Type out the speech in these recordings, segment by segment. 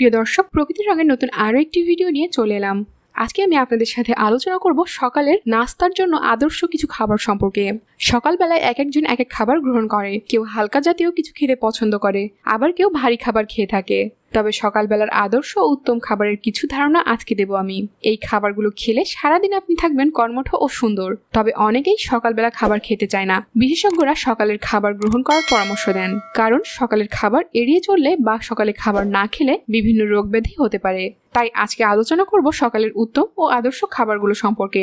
প্রিয় দর্শক প্রকৃতির রঙের নতুন আরও একটি ভিডিও নিয়ে চলে এলাম আজকে আমি আপনাদের সাথে আলোচনা করব সকালের নাস্তার জন্য আদর্শ কিছু খাবার সম্পর্কে সকালবেলায় এক একজন এক এক খাবার গ্রহণ করে কেউ হালকা জাতীয় কিছু খেতে পছন্দ করে আবার কেউ ভারী খাবার খেয়ে থাকে তবে সকালবেলার আদর্শ ও উত্তম খাবারের কিছু ধারণা আজকে দেব আমি এই খাবারগুলো খেলে সারাদিন আপনি থাকবেন কর্মঠ ও সুন্দর তবে অনেকেই সকালবেলা খাবার খেতে চায় না বিশেষজ্ঞরা সকালের খাবার গ্রহণ করার পরামর্শ দেন কারণ সকালের খাবার এড়িয়ে চললে বা সকালে খাবার না খেলে বিভিন্ন রোগ ব্যাধি হতে পারে তাই আজকে আলোচনা করব সকালের উত্তম ও আদর্শ খাবারগুলো সম্পর্কে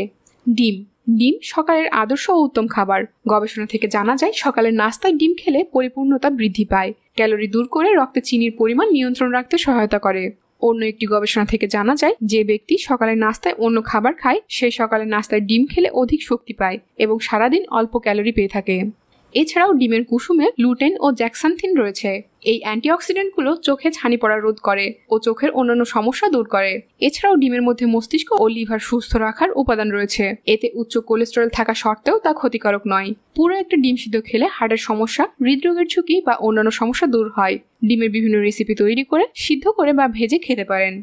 ডিম ডিম সকালের আদর্শ ও উত্তম খাবার গবেষণা থেকে জানা যায় সকালের নাস্তায় ডিম খেলে পরিপূর্ণতা বৃদ্ধি পায় ক্যালোরি দূর করে রক্তে চিনির পরিমাণ নিয়ন্ত্রণ রাখতে সহায়তা করে অন্য একটি গবেষণা থেকে জানা যায় যে ব্যক্তি সকালে নাস্তায় অন্য খাবার খায় সে সকালে নাস্তায় ডিম খেলে অধিক শক্তি পায় এবং সারাদিন অল্প ক্যালোরি পেয়ে থাকে এছাড়াও ডিমের কুসুমে লুটেন ও জ্যাকসানথিন রয়েছে এই অ্যান্টিঅক্সিডেন্টগুলো চোখে ছানি পড়া রোধ করে ও চোখের অন্যান্য সমস্যা দূর করে এছাড়াও ডিমের মধ্যে মস্তিষ্ক ও লিভার সুস্থ রাখার উপাদান রয়েছে এতে উচ্চ কোলেস্টেরল থাকা সত্ত্বেও তা ক্ষতিকারক নয় পুরো একটা ডিম সিদ্ধ খেলে হার্টের সমস্যা হৃদরোগের ঝুঁকি বা অন্যান্য সমস্যা দূর হয় ডিমের বিভিন্ন রেসিপি তৈরি করে সিদ্ধ করে বা ভেজে খেতে পারেন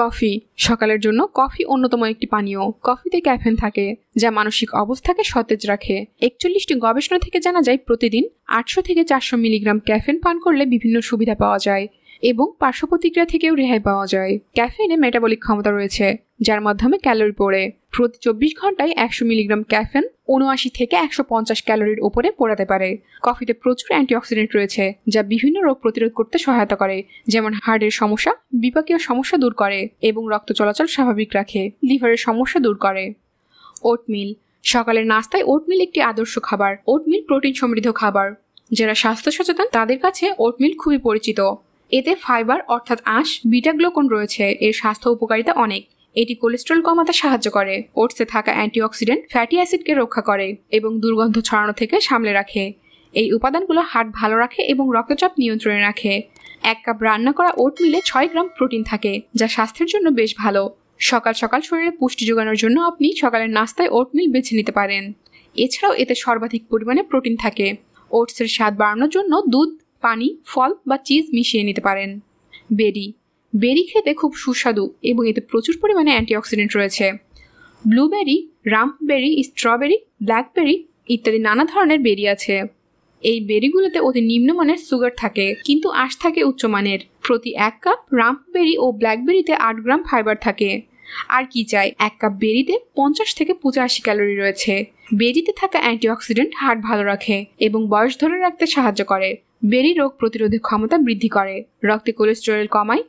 কফি সকালের জন্য কফি অন্যতম একটি পানীয় কফিতে ক্যাফেন থাকে যা মানসিক অবস্থাকে সতেজ রাখে একচল্লিশটি গবেষণা থেকে জানা যায় প্রতিদিন আটশো থেকে চারশো মিলিগ্রাম ক্যাফেন পান করলে বিভিন্ন সুবিধা পাওয়া যায় এবং পার্শ্ব প্রতিক্রিয়া থেকেও রেহাই পাওয়া যায় ক্যাফেনে মেটাবলিক ক্ষমতা রয়েছে যার মাধ্যমে ক্যালোরি পড়ে প্রতি চব্বিশ ঘন্টায় একশো মিলিগ্রাম ক্যাফেন উনআশি থেকে একশো পঞ্চাশ ক্যালোরির ওপরে পোড়াতে পারে কফিতে প্রচুর অ্যান্টিঅক্সিডেন্ট রয়েছে যা বিভিন্ন রোগ প্রতিরোধ করতে সহায়তা করে যেমন হার্টের সমস্যা বিপাকীয় সমস্যা দূর করে এবং রক্ত চলাচল স্বাভাবিক রাখে লিভারের সমস্যা দূর করে ওটমিল সকালের নাস্তায় ওটমিল একটি আদর্শ খাবার ওটমিল প্রোটিন সমৃদ্ধ খাবার যারা স্বাস্থ্য সচেতন তাদের কাছে ওটমিল খুবই পরিচিত এতে ফাইবার অর্থাৎ আঁশ বিটাগ্লোকন রয়েছে এর স্বাস্থ্য উপকারিতা অনেক এটি কোলেস্ট্রল কমাতে সাহায্য করে ওটসে থাকা অ্যান্টিঅক্সিডেন্ট ফ্যাটি অ্যাসিডকে রক্ষা করে এবং দুর্গন্ধ ছড়ানো থেকে সামলে রাখে এই উপাদানগুলো হার্ট ভালো রাখে এবং রক্তচাপ নিয়ন্ত্রণে রাখে এক কাপ রান্না করা ওট মিলে ছয় গ্রাম প্রোটিন থাকে যা স্বাস্থ্যের জন্য বেশ ভালো সকাল সকাল শরীরে পুষ্টি যোগানোর জন্য আপনি সকালের নাস্তায় ওটমিল বেছে নিতে পারেন এছাড়াও এতে সর্বাধিক পরিমাণে প্রোটিন থাকে ওটসের স্বাদ বাড়ানোর জন্য দুধ পানি ফল বা চিজ মিশিয়ে নিতে পারেন বেরি বেরি খেতে খুব সুস্বাদু এবং এতে প্রচুর পরিমাণে অ্যান্টিঅক্সিডেন্ট রয়েছে ব্লুবেরি রামবেরি স্ট্রবেরি ব্ল্যাকবেরি ইত্যাদি নানা ধরনের বেরি আছে এই বেরিগুলোতে অতি নিম্নমানের সুগার থাকে কিন্তু আশ থাকে উচ্চমানের প্রতি এক কাপ রামবেরি ও ব্ল্যাকবেরিতে আট গ্রাম ফাইবার থাকে আর কি চাই এক কাপ বেরিতে পঞ্চাশ থেকে পঁচাশি ক্যালোরি রয়েছে বেরিতে থাকা অ্যান্টিঅক্সিডেন্ট হার্ট ভালো রাখে এবং বয়স ধরে রাখতে সাহায্য করে বেরি রোগ প্রতিরোধের ক্ষমতা বৃদ্ধি করে রক্তে কোলেস্টেরল কমায়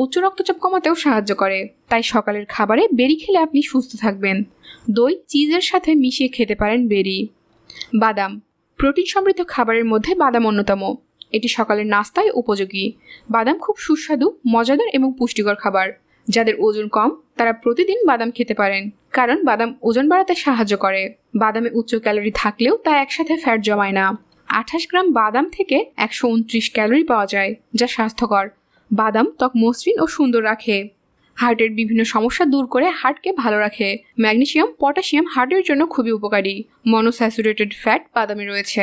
উচ্চ রক্তচাপ কমাতেও সাহায্য করে তাই সকালের খাবারে বেরি খেলে আপনি সুস্থ থাকবেন দই চিজের সাথে মিশিয়ে খেতে পারেন বেরি বাদাম প্রোটিন সমৃদ্ধ খাবারের মধ্যে বাদাম অন্যতম এটি সকালের নাস্তায় উপযোগী বাদাম খুব সুস্বাদু মজাদার এবং পুষ্টিকর খাবার যাদের ওজন কম তারা প্রতিদিন বাদাম খেতে পারেন কারণ বাদাম ওজন বাড়াতে সাহায্য করে বাদামে উচ্চ ক্যালোরি থাকলেও তা একসাথে ফ্যাট জমায় না আঠাশ গ্রাম বাদাম থেকে একশো উনত্রিশ ক্যালোরি পাওয়া যায় যা স্বাস্থ্যকর বাদাম ত্বক মসৃণ ও সুন্দর রাখে হার্টের বিভিন্ন সমস্যা দূর করে হার্টকে ভালো রাখে ম্যাগনেশিয়াম পটাশিয়াম হার্টের জন্য খুবই উপকারী মনোস্যাচুরেটেড ফ্যাট বাদামে রয়েছে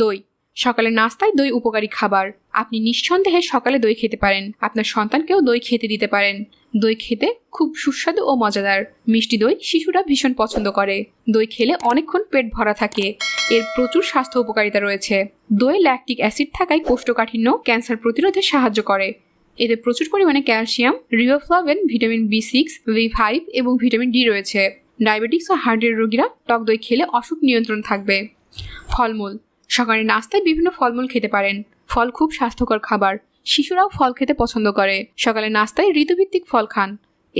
দই সকালে নাস্তায় দই উপকারী খাবার আপনি নিঃসন্দেহে সকালে দই খেতে পারেন আপনার সন্তানকেও দই খেতে দিতে পারেন দই খেতে খুব সুস্বাদু ও মজাদার মিষ্টি দই শিশুরা ভীষণ পছন্দ করে দই খেলে অনেকক্ষণ পেট ভরা থাকে এর প্রচুর স্বাস্থ্য উপকারিতা রয়েছে দই ল্যাকটিক অ্যাসিড থাকায় কোষ্ঠকাঠিন্য ক্যান্সার প্রতিরোধে সাহায্য করে এতে প্রচুর পরিমাণে calcium riboflavin vitamin B six B five এবং ভিটামিন ডি রয়েছে ডায়াবেটিক্স ও হার্টের রোগীরা টক দই খেলে অসুখ নিয়ন্ত্রণ থাকবে ফলমূল সকালে নাস্তায় বিভিন্ন ফলমূল খেতে পারেন ফল খুব স্বাস্থ্যকর খাবার শিশুরাও ফল খেতে পছন্দ করে সকালে নাস্তায় ঋতুভিত্তিক ফল খান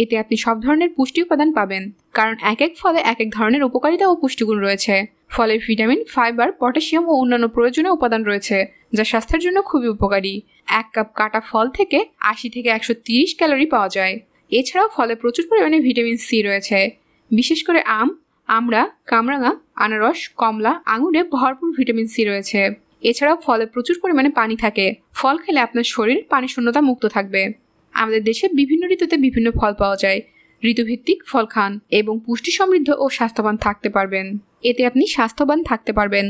এতে আপনি সব ধরনের পুষ্টি উপাদান পাবেন কারণ এক এক ফলে এক এক ধরনের উপকারিতা ও পুষ্টিগুণ রয়েছে ফলে ভিটামিন ফাইবার পটাশিয়াম ও অন্যান্য প্রয়োজনীয় উপাদান রয়েছে যা স্বাস্থ্যের জন্য খুবই উপকারী এক কাপ কাটা ফল থেকে আশি থেকে একশো তিরিশ ক্যালোরি পাওয়া যায় এছাড়াও ফলে প্রচুর পরিমাণে ভিটামিন সি রয়েছে বিশেষ করে আম আমরা কামরাঙা আনারস কমলা আঙুরে ভরপুর ভিটামিন সি রয়েছে এছাড়াও ফলে প্রচুর পরিমাণে পানি থাকে ফল খেলে আপনার শরীর পানি শূন্যতা মুক্ত থাকবে আমাদের দেশে বিভিন্ন ঋতুতে বিভিন্ন ফল পাওয়া যায় ঋতুভিত্তিক ফল খান এবং পুষ্টি সমৃদ্ধ ও স্বাস্থ্যবান থাকতে পারবেন এতে আপনি স্বাস্থ্যবান থাকতে পারবেন